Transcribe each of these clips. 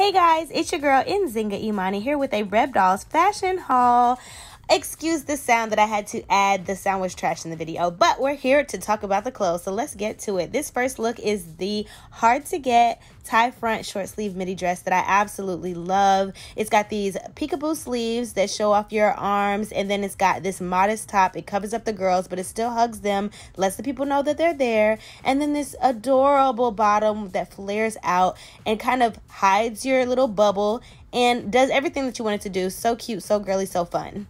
Hey guys, it's your girl Nzinga Imani here with a Reb Dolls fashion haul. Excuse the sound that I had to add. The sound was trash in the video, but we're here to talk about the clothes. So let's get to it. This first look is the hard to get tie front short sleeve midi dress that I absolutely love. It's got these peekaboo sleeves that show off your arms, and then it's got this modest top. It covers up the girls, but it still hugs them, lets the people know that they're there. And then this adorable bottom that flares out and kind of hides your little bubble and does everything that you wanted to do. So cute, so girly, so fun.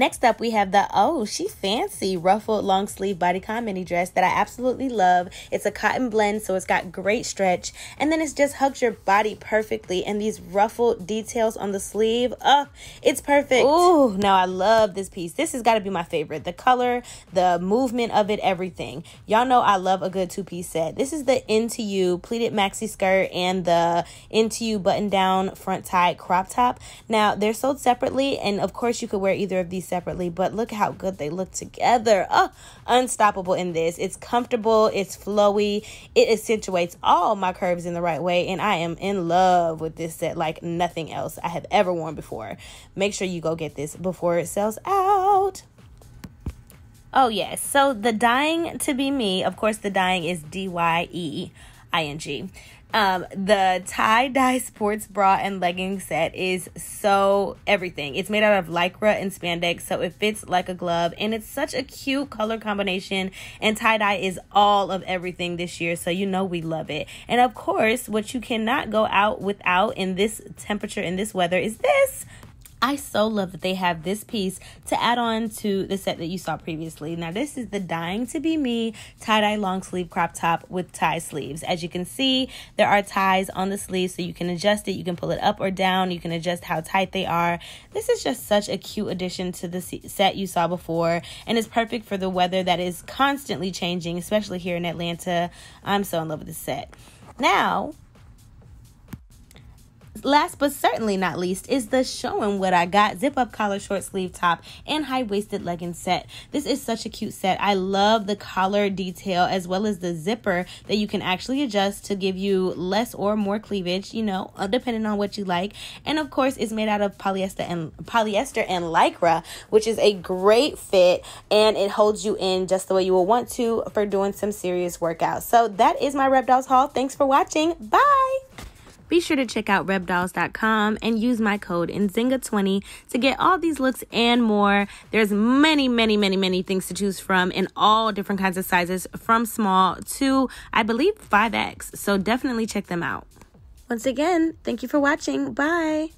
Next up, we have the Oh, She Fancy ruffled long sleeve bodycon mini dress that I absolutely love. It's a cotton blend, so it's got great stretch. And then it just hugs your body perfectly. And these ruffled details on the sleeve, oh, it's perfect. Ooh, now I love this piece. This has got to be my favorite. The color, the movement of it, everything. Y'all know I love a good two-piece set. This is the Into You pleated maxi skirt and the Into You button-down front tie crop top. Now, they're sold separately, and of course, you could wear either of these separately, but look how good they look together. Oh, unstoppable in this. It's comfortable, it's flowy, it accentuates all my curves in the right way, and I am in love with this set like nothing else I have ever worn before. Make sure you go get this before it sells out. Oh, yes. So the dying to be me, of course, the dying is D Y E ing. Um, the tie dye sports bra and legging set is so everything. It's made out of lycra and spandex, so it fits like a glove, and it's such a cute color combination. And tie dye is all of everything this year, so you know we love it. And of course, what you cannot go out without in this temperature, in this weather, is this I so love that they have this piece to add on to the set that you saw previously. Now this is the Dying to Be Me tie-dye long sleeve crop top with tie sleeves. As you can see, there are ties on the sleeve so you can adjust it. You can pull it up or down. You can adjust how tight they are. This is just such a cute addition to the set you saw before and it's perfect for the weather that is constantly changing, especially here in Atlanta. I'm so in love with this set. Now, last but certainly not least is the showing what I got zip up collar short sleeve top and high waisted legging set. This is such a cute set. I love the collar detail as well as the zipper that you can actually adjust to give you less or more cleavage, you know, uh, depending on what you like. And of course, it's made out of polyester and polyester and lycra, which is a great fit and it holds you in just the way you will want to for doing some serious workouts. So that is my Rep Dolls haul. Thanks for watching. Bye be sure to check out rebdolls.com and use my code Nzinga20 to get all these looks and more. There's many, many, many, many things to choose from in all different kinds of sizes, from small to, I believe, 5X. So definitely check them out. Once again, thank you for watching. Bye.